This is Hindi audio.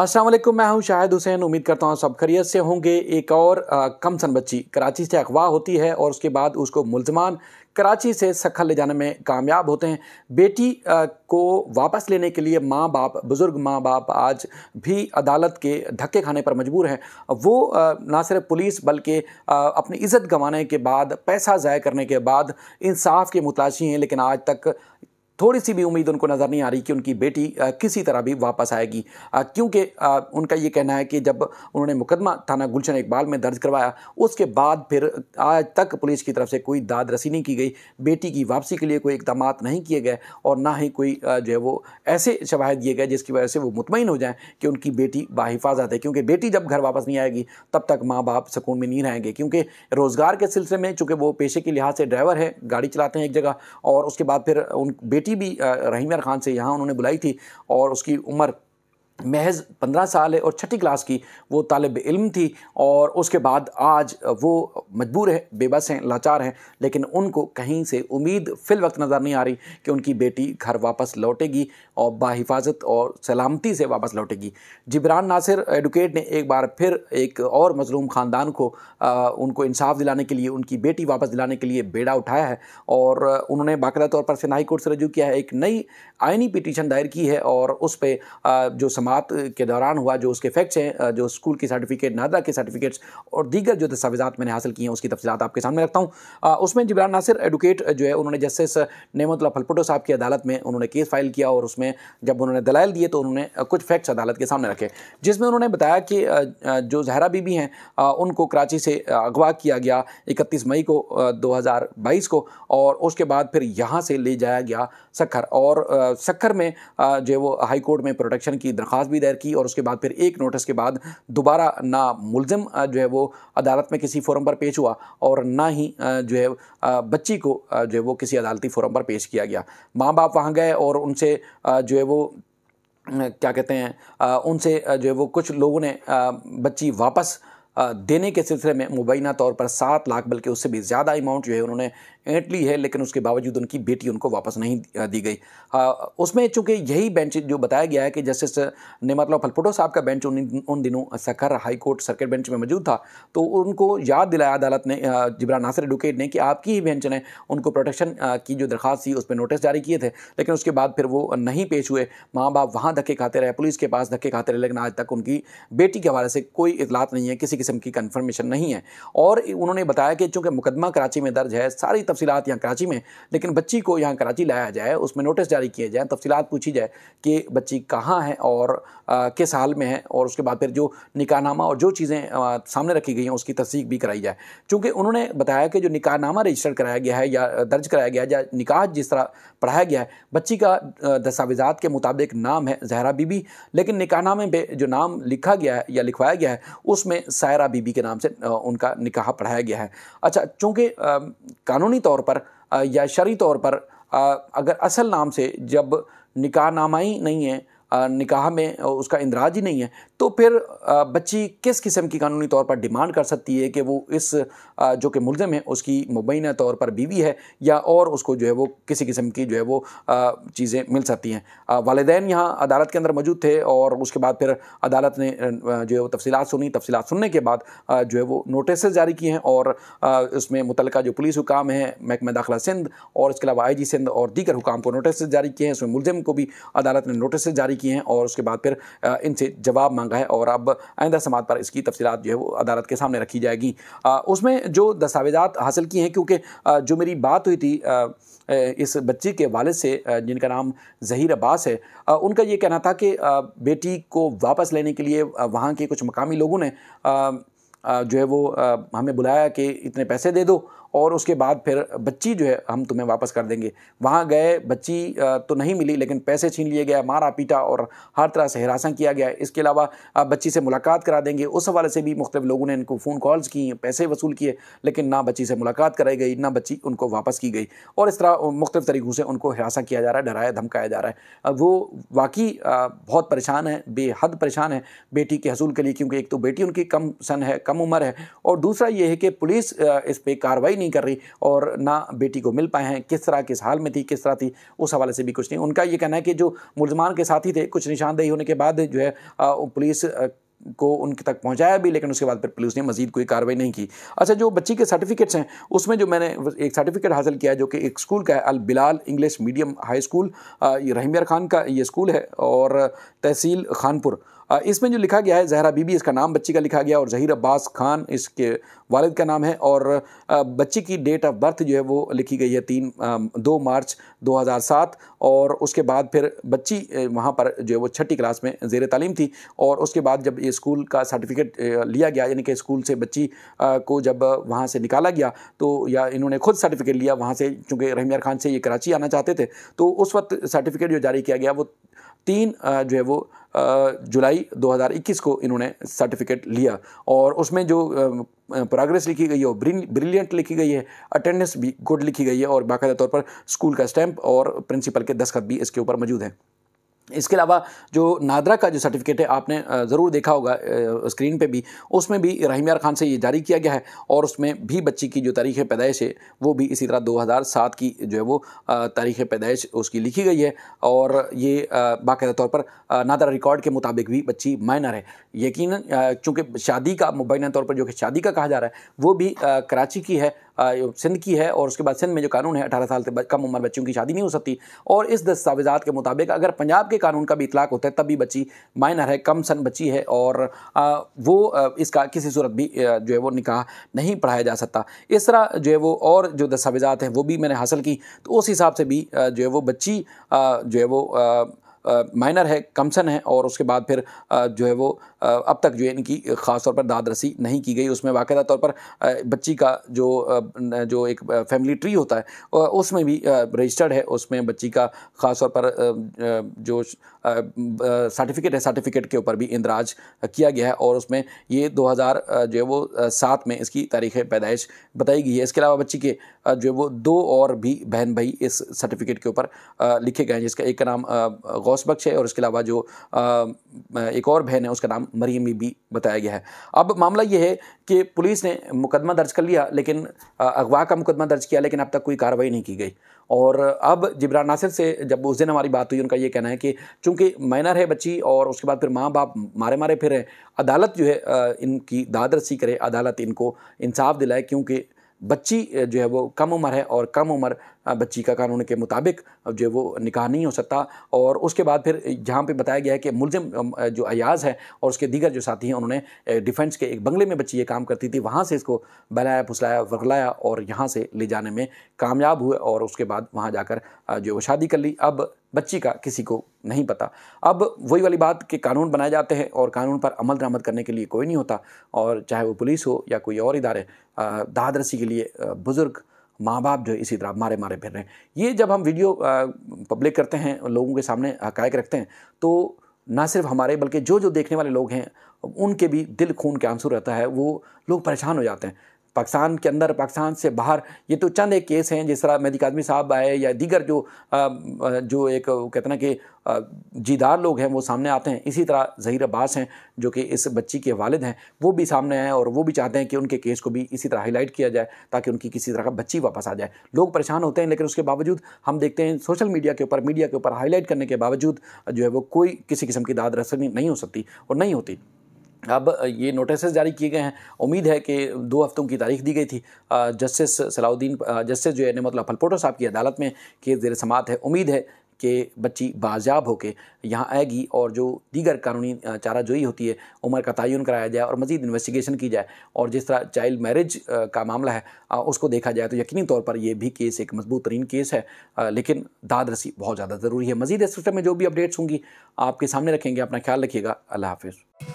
असलम मैं हूं शाहिद हुसैन उम्मीद करता हूं सब खरीत से होंगे एक और कमसन बच्ची कराची से अगवा होती है और उसके बाद उसको मुलजमान कराची से सखर ले जाने में कामयाब होते हैं बेटी आ, को वापस लेने के लिए माँ बाप बुज़ुर्ग माँ बाप आज भी अदालत के धक्के खाने पर मजबूर हैं वो आ, ना सिर्फ पुलिस बल्कि अपनी इज़्ज़त गंवाने के बाद पैसा ज़ाय करने के बाद इंसाफ के मुताशी हैं लेकिन आज तक थोड़ी सी भी उम्मीद उनको नज़र नहीं आ रही कि उनकी बेटी किसी तरह भी वापस आएगी क्योंकि उनका ये कहना है कि जब उन्होंने मुकदमा थाना गुलशन इकबाल में दर्ज करवाया उसके बाद फिर आज तक पुलिस की तरफ से कोई दाद रसी नहीं की गई बेटी की वापसी के लिए कोई इकदाम नहीं किए गए और ना ही कोई जो है वो ऐसे शवाहद दिए गए जिसकी वजह से वो मुतमिन हो जाएँ कि उनकी बेटी बाहिफाजत है क्योंकि बेटी जब घर वापस नहीं आएगी तब तक माँ बाप सुकून में नहीं रहेंगे क्योंकि रोज़गार के सिलसिले में चूँकि वो पेशे के लिहाज से ड्राइवर है गाड़ी चलाते हैं एक जगह और उसके बाद फिर उन बेटी बेटी भी रहीम खान से यहाँ उन्होंने बुलाई थी और उसकी उम्र महज पंद्रह साल है और छठी क्लास की वो तालब इल्म थी और उसके बाद आज वो मजबूर है बेबस हैं लाचार हैं लेकिन उनको कहीं से उम्मीद फिल वक्त नज़र नहीं आ रही कि उनकी बेटी घर वापस लौटेगी और बाहिफाजत और सलामती से वापस लौटेगी जिब्रान नासिर एडवोकेट ने एक बार फिर एक और मजलूम ख़ानदान को आ, उनको इंसाफ दिलाने के लिए उनकी बेटी वापस दिलाने के लिए बेड़ा उठाया है और उन्होंने बाकायदा तौर पर सेनाई कोर्ट से रजू किया है एक नई आइनी पिटीशन दायर की है और उस पर जो समात के दौरान हुआ जो उसके फैक्ट्स हैं जो स्कूल की सर्टिफिकेट नादा के सर्टिफिकेट्स और दीगर जो दस्तावेजा मैंने हासिल की हैं उसकी तफसीत आपके सामने रखता हूँ उसमें जिब्रान नासिर एडवोकेट जो है उन्होंने जस्टिस नेमतुल्ला फलपुटो साहब की अदालत में उन्होंने केस फाइल किया और उसमें उन्होंने जब उन्होंने दलाल दिए तो उन्होंने कुछ फैक्ट्स अदालत के सामने रखे जिसमें उन्होंने बताया कि जो जहरा बीबी हैं उनको कराची से अगवा किया गया इकतीस मई को दो को और उसके बाद फिर यहाँ से ले जाया गया सखर और सखर में जो है वो हाईकोर्ट में प्रोटेक्शन की दरख्वास्त भी दायर की और उसके बाद फिर एक नोटिस के बाद दोबारा ना मुलम जो है वो अदालत में किसी फोरम पर पेश हुआ और ना ही जो है बच्ची को जो है वो किसी अदालती फोरम पर पेश किया गया माँ बाप वहाँ गए और उनसे जो है वो क्या कहते हैं उनसे जो है वो कुछ लोगों ने बच्ची वापस देने के सिलसिले में मुबैना तौर पर सात लाख बल्कि उससे भी ज़्यादा अमाउंट जो है उन्होंने ऐंट ली है लेकिन उसके बावजूद उनकी बेटी उनको वापस नहीं दी गई हाँ, उसमें चूँकि यही बेंच जो बताया गया है कि जस्टिस मतलब फलपोटो साहब का बेंच उन, उन दिनों सखर हाईकोर्ट सर्किट बेंच में मौजूद था तो उनको याद दिलाया अदालत ने जिब्रान नासिर एडवोकेट ने कि आपकी ही बेंच ने उनको प्रोटेक्शन की जो दरख्वास्त थी उस पर नोटिस जारी किए थे लेकिन उसके बाद फिर वो नहीं पेश हुए माँ बाप वहाँ धक्के खाते रहे पुलिस के पास धक्के खाते रहे लेकिन आज तक उनकी बेटी के हवाले से कोई इतलात नहीं है किसी किस्म की कन्फर्मेशन नहीं है और उन्होंने बताया कि चूँकि मुकदमा कराची में दर्ज है सारी तफसीत यहाँ कराची में लेकिन बच्ची को यहाँ कराची लाया जाए उसमें नोटिस जारी किए जाए तफसीत पूछी जाए कि बच्ची कहाँ है और किस हाल में है और उसके बाद फिर जो निकाहनामा और जो चीज़ें सामने रखी गई हैं उसकी तस्दीक भी कराई जाए चूँकि उन्होंने बताया कि जो निकाहनामा रजिस्टर कराया गया है या दर्ज कराया गया या निकाह जिस तरह पढ़ाया गया है बच्ची का दस्तावेजात के मुताबिक नाम है जहरा बीबी लेकिन निकाहनामे पर जो नाम लिखा गया है या लिखवाया गया है उसमें सायरा बीबी के नाम से उनका निकाह पढ़ाया गया है अच्छा चूँकि कानूनी तौर पर या शरी तौर पर अगर असल नाम से जब निकाह नामाई नहीं है निकाह में उसका इंदराज ही नहीं है तो फिर बच्ची किस किस्म की कानूनी तौर पर डिमांड कर सकती है कि वो इस जो कि मुलज़म है उसकी मुबैना तौर पर बीवी है या और उसको जो है वो किसी किस्म की जो है वो चीज़ें मिल सकती हैं वालदेन यहाँ अदालत के अंदर मौजूद थे और उसके बाद फिर अदालत ने जो है वो तफसीत सुनी तफसीत सुनने के बाद जो है वो नोटिस जारी किए हैं और उसमें मुतल जो पुलिस हुकाम है महकमा दाखिला सिंध और इसके अलावा आई जी सिंध और दीगर हुकाम को नोटिस जारी किए हैं उसमें मुलजम को भी अदालत ने नोटिस जारी की हैं और उसके बाद फिर इनसे जवाब मांगा है और अब आइंदा समात पर इसकी तफसीत जो है वो अदालत के सामने रखी जाएगी उसमें जो दस्तावेजात हासिल किए हैं क्योंकि जो मेरी बात हुई थी इस बच्ची के वालद से जिनका नाम जहीर अब्बास है उनका ये कहना था कि बेटी को वापस लेने के लिए वहाँ के कुछ मकामी लोगों ने जो है वो हमें बुलाया कि इतने पैसे दे दो और उसके बाद फिर बच्ची जो है हम तुम्हें वापस कर देंगे वहाँ गए बच्ची तो नहीं मिली लेकिन पैसे छीन लिए गया मारा पीटा और हर तरह से हरासा किया गया इसके अलावा बच्ची से मुलाकात करा देंगे उस हवाले से भी मुख्तु लोगों ने इनको फ़ोन कॉल्स की पैसे वसूल किए लेकिन ना बच्ची से मुलाकात कराई गई ना बच्ची उनको वापस की गई और इस तरह मुख्तु तरीक़ों से उनको हरासा किया जा रहा है डराया धमकाया जा रहा है वो वाकई बहुत परेशान है बेहद परेशान है बेटी के हसूल के लिए क्योंकि एक तो बेटी उनकी कम सन है कम उम्र है और दूसरा ये है कि पुलिस इस पर कार्रवाई नहीं कर रही और ना बेटी को मिल पाए हैं किस तरह किस हाल में थी किस तरह थी उस हवाले से भी कुछ नहीं उनका ये कहना है कि जो मुलजमान के साथी थे कुछ निशानदेही होने के बाद जो है पुलिस को उनके तक पहुंचाया भी लेकिन उसके बाद फिर पुलिस ने मजीद कोई कार्रवाई नहीं की अच्छा जो बच्ची के सर्टिफिकेट्स हैं उसमें जो मैंने एक सर्टिफिकेट हासिल किया है जो कि एक स्कूल का है Al Bilal English medium high school ये खान का ये स्कूल है और तहसील खानपुर इसमें जो लिखा गया है जहरा बीबी इसका नाम बच्ची का लिखा गया और जहीर अब्बास खान इसके वालिद का नाम है और बच्ची की डेट ऑफ बर्थ जो है वो लिखी गई है तीन दो मार्च 2007 और उसके बाद फिर बच्ची वहाँ पर जो है वो छठी क्लास में जेर तालीम थी और उसके बाद जब ये स्कूल का सर्टिफिकेट लिया गया यानी कि स्कूल से बच्ची को जब वहाँ से निकाला गया तो या इन्होंने खुद सर्टिफिकेट लिया वहाँ से चूँकि रहमियार खान से ये कराची आना चाहते थे तो उस वक्त सर्टिफिकेट जो जारी किया गया वो तीन जो है वो जुलाई 2021 को इन्होंने सर्टिफिकेट लिया और उसमें जो प्रोग्रेस लिखी गई है और ब्रिलियंट लिखी गई है अटेंडेंस भी गुड लिखी गई है और बाकायदा तौर पर स्कूल का स्टैंप और प्रिंसिपल के दस्खत भी इसके ऊपर मौजूद हैं इसके अलावा जो नादरा का जो सर्टिफिकेट है आपने ज़रूर देखा होगा स्क्रीन पे भी उसमें भी यार खान से ये जारी किया गया है और उसमें भी बच्ची की जो तारीख़ पैदाइश है वो भी इसी तरह 2007 की जो है वो तारीख़ पैदाइश उसकी लिखी गई है और ये बाकायदा तौर पर नादरा रिकॉर्ड के मुताबिक भी बच्ची माइनर है यकीन चूँकि शादी का मुबैना तौर पर जो कि शादी का कहा जा रहा है वो भी कराची की है सिंध की है और उसके बाद सिंध में जो कानून है अठारह साल से कम उम्र बच्चियों की शादी नहीं हो सकती और इस दस्तावेजात के मुताबिक अगर पंजाब के कानून का भी इतलाक होता है तब भी बच्ची माइनर है कम सन बच्ची है और वो इसका किसी सूरत भी जो है वो निकाह नहीं पढ़ाया जा सकता इस तरह जो है वो और जो दस्तावेजात हैं वो भी मैंने हासिल की तो उस हिसाब से भी जो है वो बच्ची जो है वो माइनर है कमसन है और उसके बाद फिर जो है वो अब तक जो है इनकी ख़ास तौर पर दादरसी नहीं की गई उसमें वाक़दा तौर पर बच्ची का जो जो एक फैमिली ट्री होता है उसमें भी रजिस्टर्ड है उसमें बच्ची का ख़ास तौर पर जो सर्टिफिकेट है सर्टिफिकेट के ऊपर भी इंदराज किया गया है और उसमें ये 2000 जो है वो सात में इसकी तारीख़ पैदाइश बताई गई है इसके अलावा बच्ची के जो है वो दो और भी बहन भाई इस सर्टिफिकेट के ऊपर लिखे गए हैं जिसका एक का नाम गौस बख्श है और इसके अलावा जो एक और बहन है उसका नाम मरियम में भी बताया गया है अब मामला यह है कि पुलिस ने मुकदमा दर्ज कर लिया लेकिन अगवा का मुकदमा दर्ज किया लेकिन अब तक कोई कार्रवाई नहीं की गई और अब जिब्रान नासिर से जब उस दिन हमारी बात हुई उनका ये कहना है कि चूंकि माइनर है बच्ची और उसके बाद फिर माँ बाप मारे मारे फिर हैं अदालत जो है इनकी दादरसी करे अदालत इनको इंसाफ दिलाए क्योंकि बच्ची जो है वो कम उम्र है और कम उम्र बच्ची का कानून के मुताबिक जो है वो निकाह नहीं हो सकता और उसके बाद फिर जहाँ पे बताया गया है कि मुलजिम जो अयाज है और उसके दीगर जो साथी हैं उन्होंने डिफेंस के एक बंगले में बच्ची ये काम करती थी वहाँ से इसको बहलाया फुसलाया वगलाया और यहाँ से ले जाने में कामयाब हुए और उसके बाद वहाँ जाकर जो वो शादी कर ली अब बच्ची का किसी को नहीं पता अब वही वाली बात कि कानून बनाए जाते हैं और कानून पर अमल दरामद करने के लिए कोई नहीं होता और चाहे वो पुलिस हो या कोई और इदारे दादरसी के लिए बुज़ुर्ग माँ बाप जो है इसी तरह मारे मारे फिर रहे हैं ये जब हम वीडियो पब्लिक करते हैं लोगों के सामने हकायक रखते हैं तो ना सिर्फ हमारे बल्कि जो जो देखने वाले लोग हैं उनके भी दिल खून के आंसू रहता है वो लोग परेशान हो जाते हैं पाकिस्तान के अंदर पाकिस्तान से बाहर ये तो चंद एक केस हैं जिस तरह मेहदी कादमी साहब आए या दीगर जो जो एक कहते ना कि जीदार लोग हैं वो सामने आते हैं इसी तरह जहीर अब्बास हैं जो कि इस बच्ची के वालिद हैं वो भी सामने आए और वो भी चाहते हैं कि उनके केस को भी इसी तरह हाईलाइट किया जाए ताकि उनकी किसी तरह का बच्ची वापस आ जाए लोग परेशान होते हैं लेकिन उसके बावजूद हम देखते हैं सोशल मीडिया के ऊपर मीडिया के ऊपर हाईलाइट करने के बावजूद जो है वो कोई किसी किस्म की दाद रसनी नहीं हो सकती और नहीं होती अब ये नोटिस जारी किए गए हैं उम्मीद है कि दो हफ्तों की तारीख दी गई थी जस्टिस सलाउद्दीन जस्टिस जो है नमतला फलपोटो साहब की अदालत में केस ज़ेर समात है उम्मीद है कि बच्ची बाजियाब होकर यहाँ आएगी और जो दीगर कानूनी चारा जोई होती है उम्र का तयन कराया जाए और मज़ीद इन्वेस्टिगेशन की जाए और जिस तरह चाइल्ड मैरिज का मामला है उसको देखा जाए तो यकीनी तौर पर यह भी केस एक मजबूत तरीन केस है लेकिन दाद रसी बहुत ज़्यादा ज़रूरी है मज़ीद इस सिस्टम में जो भी अपडेट्स होंगी आपके सामने रखेंगे अपना ख्याल रखिएगा अल्लाह हाफिज़